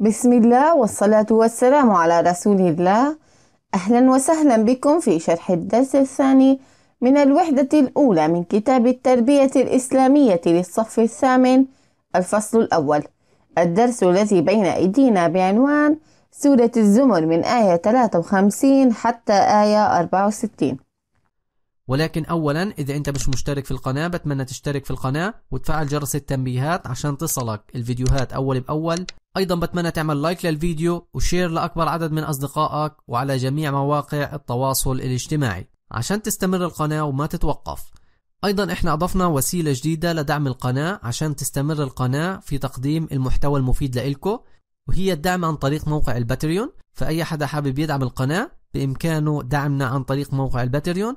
بسم الله والصلاة والسلام على رسول الله أهلا وسهلا بكم في شرح الدرس الثاني من الوحدة الأولى من كتاب التربية الإسلامية للصف الثامن الفصل الأول الدرس الذي بين أيدينا بعنوان سورة الزمر من آية 53 حتى آية 64 ولكن اولا اذا انت مش مشترك في القناة بتمنى تشترك في القناة وتفعل جرس التنبيهات عشان تصلك الفيديوهات اول باول ايضا بتمنى تعمل لايك للفيديو وشير لاكبر عدد من اصدقائك وعلى جميع مواقع التواصل الاجتماعي عشان تستمر القناة وما تتوقف ايضا احنا اضفنا وسيلة جديدة لدعم القناة عشان تستمر القناة في تقديم المحتوى المفيد لإلكو وهي الدعم عن طريق موقع الباتريون فاي حدا حابب يدعم القناة بامكانه دعمنا عن طريق موقع الباتريون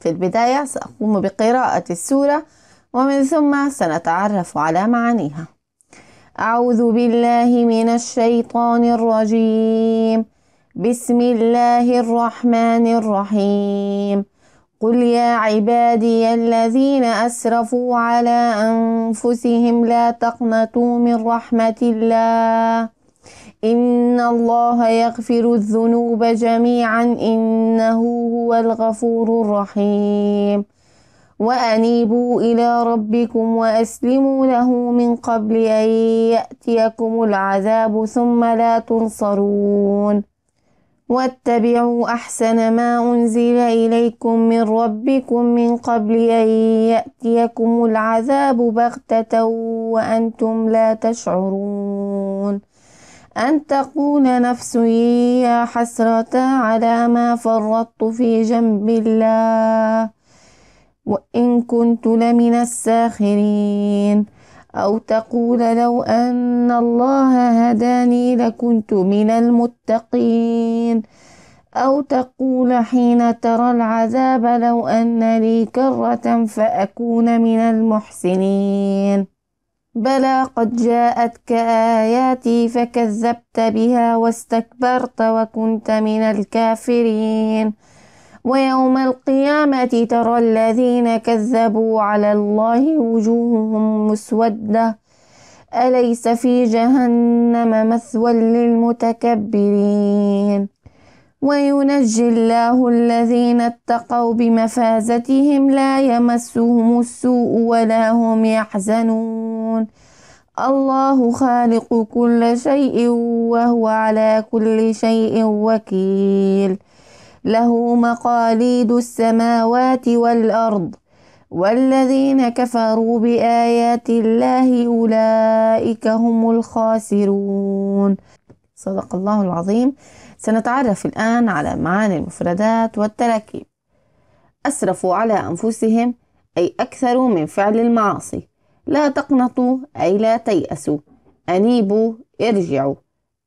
في البداية سأقوم بقراءة السورة ومن ثم سنتعرف على معانيها أعوذ بالله من الشيطان الرجيم بسم الله الرحمن الرحيم قل يا عبادي الذين أسرفوا على أنفسهم لا تقنطوا من رحمة الله إن الله يغفر الذنوب جميعا إنه هو الغفور الرحيم وأنيبوا إلى ربكم وأسلموا له من قبل أن يأتيكم العذاب ثم لا تنصرون واتبعوا أحسن ما أنزل إليكم من ربكم من قبل أن يأتيكم العذاب بغتة وأنتم لا تشعرون أن تقول نفسي يا حسرة على ما فرطت في جنب الله وإن كنت لمن الساخرين أو تقول لو أن الله هداني لكنت من المتقين أو تقول حين ترى العذاب لو أن لي كرة فأكون من المحسنين بلى قد جاءتك آياتي فكذبت بها واستكبرت وكنت من الكافرين ويوم القيامة ترى الذين كذبوا على الله وجوههم مسودة أليس في جهنم مثوى للمتكبرين وينجي الله الذين اتقوا بمفازتهم لا يمسهم السوء ولا هم يحزنون الله خالق كل شيء وهو على كل شيء وكيل له مقاليد السماوات والارض والذين كفروا بايات الله اولئك هم الخاسرون صدق الله العظيم سنتعرف الآن على معاني المفردات والتراكيب أسرفوا على أنفسهم أي أكثروا من فعل المعاصي لا تقنطوا أي لا تيأسوا أنيبوا ارجعوا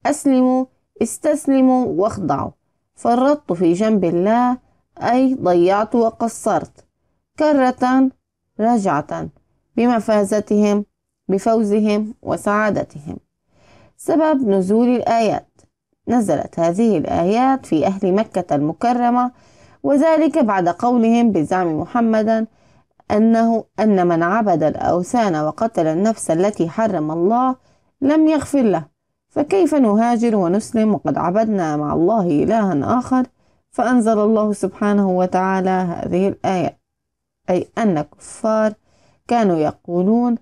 أسلموا استسلموا واخضعوا فرطت في جنب الله أي ضيعت وقصرت كرة رجعة بمفازتهم بفوزهم وسعادتهم سبب نزول الآيات نزلت هذه الآيات في أهل مكة المكرمة وذلك بعد قولهم بزعم محمدا أنه أن من عبد الأوثان وقتل النفس التي حرم الله لم يغفر له فكيف نهاجر ونسلم وقد عبدنا مع الله إلها آخر فأنزل الله سبحانه وتعالى هذه الآية أي أن كفار كانوا يقولون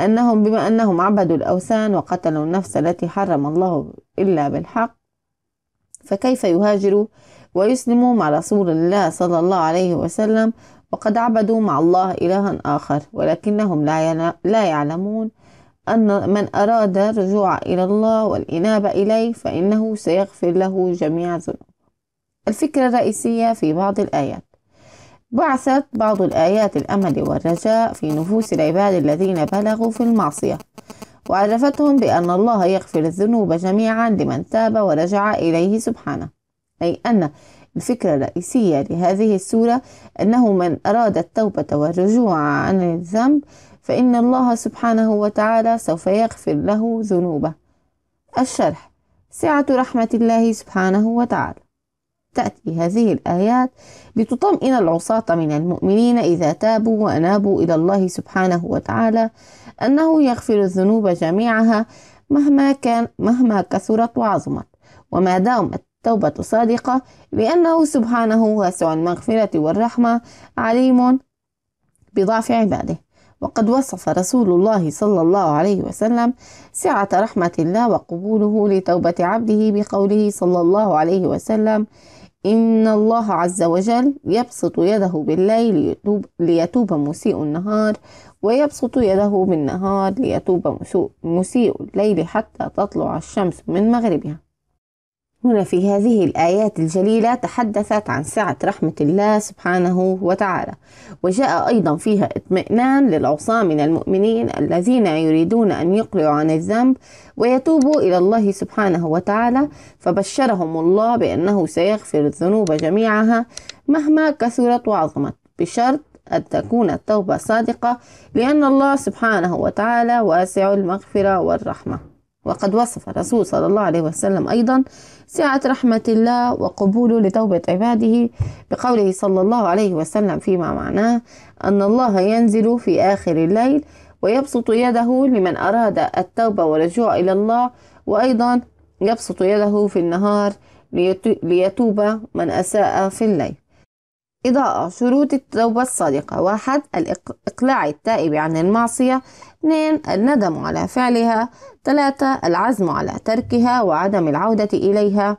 أنهم بما أنهم عبدوا الأوثان وقتلوا النفس التي حرم الله إلا بالحق فكيف يهاجروا ويسلموا مع رسول الله صلى الله عليه وسلم وقد عبدوا مع الله إلها آخر ولكنهم لا يعلمون أن من أراد الرجوع إلى الله والإنابة إليه فإنه سيغفر له جميع ذنوبه الفكرة الرئيسية في بعض الآيات بعثت بعض الآيات الأمل والرجاء في نفوس العباد الذين بلغوا في المعصية وعرفتهم بأن الله يغفر الذنوب جميعا لمن تاب ورجع إليه سبحانه أي أن الفكرة الرئيسية لهذه السورة أنه من أراد التوبة والرجوع عن الذنب فإن الله سبحانه وتعالى سوف يغفر له ذنوبه الشرح سعة رحمة الله سبحانه وتعالى تأتي هذه الآيات لتطمئن العصاة من المؤمنين إذا تابوا وأنابوا إلى الله سبحانه وتعالى أنه يغفر الذنوب جميعها مهما كان مهما كثرت وعظمت وما دامت التوبة صادقة لأنه سبحانه واسع المغفرة والرحمة عليم بضعف عباده وقد وصف رسول الله صلى الله عليه وسلم سعة رحمة الله وقبوله لتوبة عبده بقوله صلى الله عليه وسلم إن الله عز وجل يبسط يده بالليل ليتوب, ليتوب مسيء النهار ويبسط يده بالنهار ليتوب مسيء الليل حتى تطلع الشمس من مغربها هنا في هذه الآيات الجليلة تحدثت عن سعة رحمة الله سبحانه وتعالى وجاء أيضا فيها اطمئنان للعصاة من المؤمنين الذين يريدون أن يقلعوا عن الذنب ويتوبوا إلى الله سبحانه وتعالى فبشرهم الله بأنه سيغفر الذنوب جميعها مهما كثرت وعظمت بشرط أن تكون التوبة صادقة لأن الله سبحانه وتعالى واسع المغفرة والرحمة وقد وصف الرسول صلى الله عليه وسلم أيضا سعة رحمة الله وقبوله لتوبة عباده بقوله صلى الله عليه وسلم فيما معناه أن الله ينزل في آخر الليل ويبسط يده لمن أراد التوبة والرجوع إلى الله وأيضا يبسط يده في النهار ليتوب من أساء في الليل إضاءة شروط التوبة الصادقة واحد الإقلاع التائب عن المعصية اثنين الندم على فعلها ثلاثة العزم على تركها وعدم العودة إليها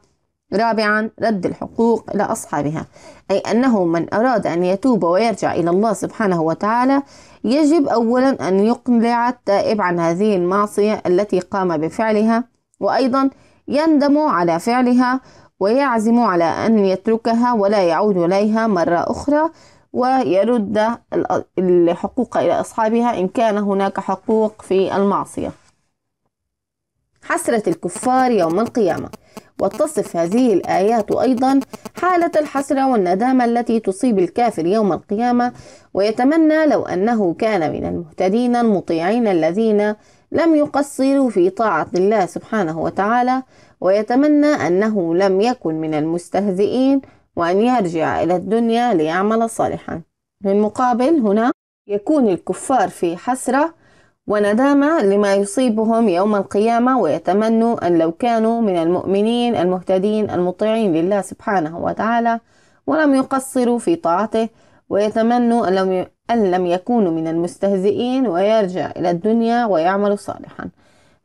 رابعا رد الحقوق إلى أصحابها أي أنه من أراد أن يتوب ويرجع إلى الله سبحانه وتعالى يجب أولا أن يقلع التائب عن هذه المعصية التي قام بفعلها وأيضا يندم على فعلها ويعزم على أن يتركها ولا يعود إليها مرة أخرى ويرد الحقوق إلى أصحابها إن كان هناك حقوق في المعصية حسرة الكفار يوم القيامة وتصف هذه الآيات أيضا حالة الحسرة والندامة التي تصيب الكافر يوم القيامة ويتمنى لو أنه كان من المهتدين المطيعين الذين لم يقصروا في طاعة الله سبحانه وتعالى ويتمنى أنه لم يكن من المستهزئين وأن يرجع إلى الدنيا ليعمل صالحا في المقابل هنا يكون الكفار في حسرة وندامة لما يصيبهم يوم القيامة ويتمنوا أن لو كانوا من المؤمنين المهتدين المطيعين لله سبحانه وتعالى ولم يقصروا في طاعته ويتمنوا أن لم, أن لم يكونوا من المستهزئين ويرجع إلى الدنيا ويعمل صالحا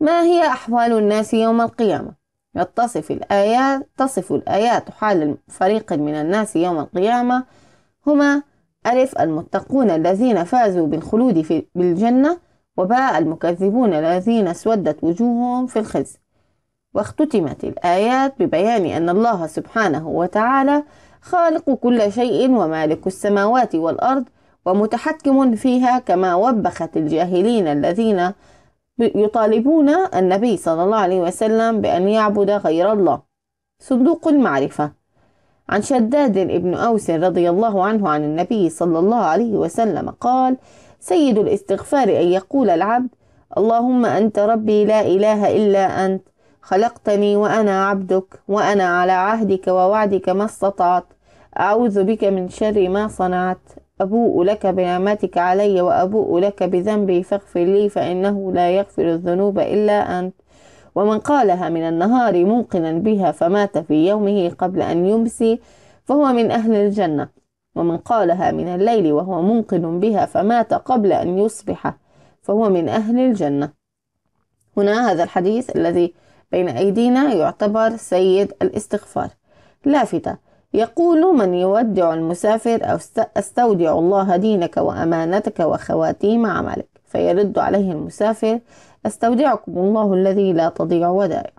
ما هي أحوال الناس يوم القيامة؟ يتصف الآيات تصف الآيات حال فريق من الناس يوم القيامة هما ألف المتقون الذين فازوا بالخلود في بالجنة وباء المكذبون الذين اسودت وجوههم في الخزي واختتمت الآيات ببيان أن الله سبحانه وتعالى خالق كل شيء ومالك السماوات والأرض ومتحكم فيها كما وبخت الجاهلين الذين يطالبون النبي صلى الله عليه وسلم بأن يعبد غير الله صندوق المعرفة عن شداد بن أوس رضي الله عنه عن النبي صلى الله عليه وسلم قال سيد الاستغفار أن يقول العبد اللهم أنت ربي لا إله إلا أنت خلقتني وأنا عبدك وأنا على عهدك ووعدك ما استطعت أعوذ بك من شر ما صنعت أبوء لك بنعمتك علي وأبوء لك بذنبي فاغفر لي فإنه لا يغفر الذنوب إلا أنت ومن قالها من النهار موقنا بها فمات في يومه قبل أن يمسي فهو من أهل الجنة ومن قالها من الليل وهو موقن بها فمات قبل أن يصبح فهو من أهل الجنة هنا هذا الحديث الذي بين أيدينا يعتبر سيد الاستغفار لافتة يقول من يودع المسافر أو أستودع الله دينك وأمانتك وخواتيم عملك فيرد عليه المسافر أستودعكم الله الذي لا تضيع ودائع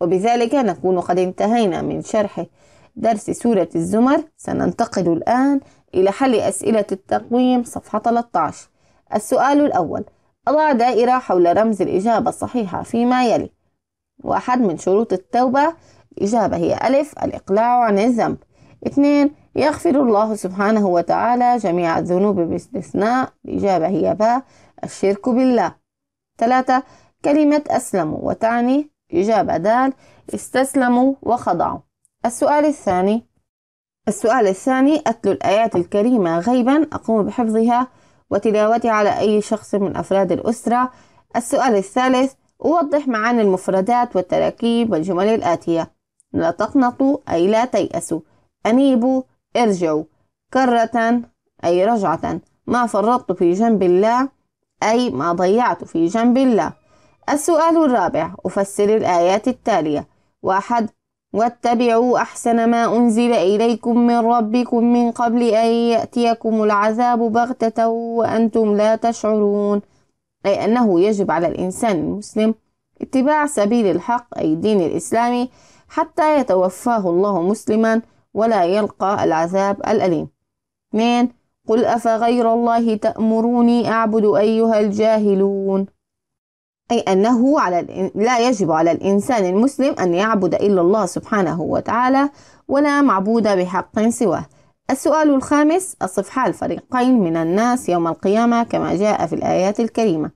وبذلك نكون قد انتهينا من شرح درس سورة الزمر سننتقل الآن إلى حل أسئلة التقويم صفحة 13 السؤال الأول أضع دائرة حول رمز الإجابة الصحيحة فيما يلي واحد من شروط التوبة إجابة هي ألف الإقلاع عن الذنب اثنين يغفر الله سبحانه وتعالى جميع الذنوب باستثناء الإجابة هي باء الشرك بالله ثلاثة كلمة أسلموا وتعني إجابة دال استسلموا وخضعوا السؤال الثاني السؤال الثاني أتلو الآيات الكريمة غيبا أقوم بحفظها وتلاوتها على أي شخص من أفراد الأسرة السؤال الثالث أوضح معاني المفردات والتراكيب والجمل الآتية لا تقنطوا أي لا تيأسوا أنيبوا ارجعوا كرة أي رجعة ما فرطت في جنب الله أي ما ضيعت في جنب الله السؤال الرابع أفسر الآيات التالية واحد واتبعوا أحسن ما أنزل إليكم من ربكم من قبل أن يأتيكم العذاب بغتة وأنتم لا تشعرون أي أنه يجب على الإنسان المسلم اتباع سبيل الحق أي الدين الإسلامي حتى يتوفاه الله مسلما ولا يلقى العذاب الأليم 2 قل أفغير الله تأمروني أعبد أيها الجاهلون أي أنه على لا يجب على الإنسان المسلم أن يعبد إلا الله سبحانه وتعالى ولا معبود بحق سواه السؤال الخامس الصفحة الفريقين من الناس يوم القيامة كما جاء في الآيات الكريمة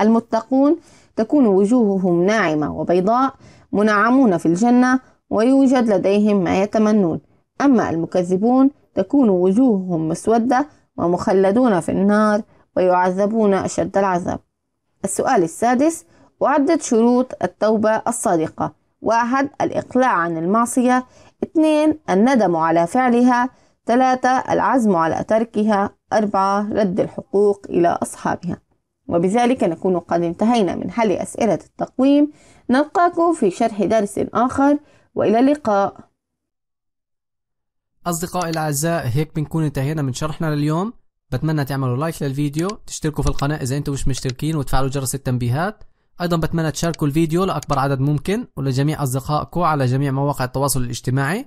المتقون تكون وجوههم ناعمة وبيضاء منعمون في الجنة ويوجد لديهم ما يتمنون أما المكذبون تكون وجوههم مسودة ومخلدون في النار ويعذبون أشد العذاب السؤال السادس أعدد شروط التوبة الصادقة واحد الإقلاع عن المعصية اثنين الندم على فعلها ثلاثة العزم على تركها أربعة رد الحقوق إلى أصحابها وبذلك نكون قد انتهينا من حل أسئلة التقويم نلقاكم في شرح درس آخر وإلى اللقاء أصدقائي الأعزاء هيك بنكون انتهينا من شرحنا لليوم بتمنى تعملوا لايك للفيديو تشتركوا في القناة إذا أنتم مش مشتركين وتفعلوا جرس التنبيهات أيضا بتمنى تشاركوا الفيديو لأكبر عدد ممكن ولجميع أصدقائكم على جميع مواقع التواصل الاجتماعي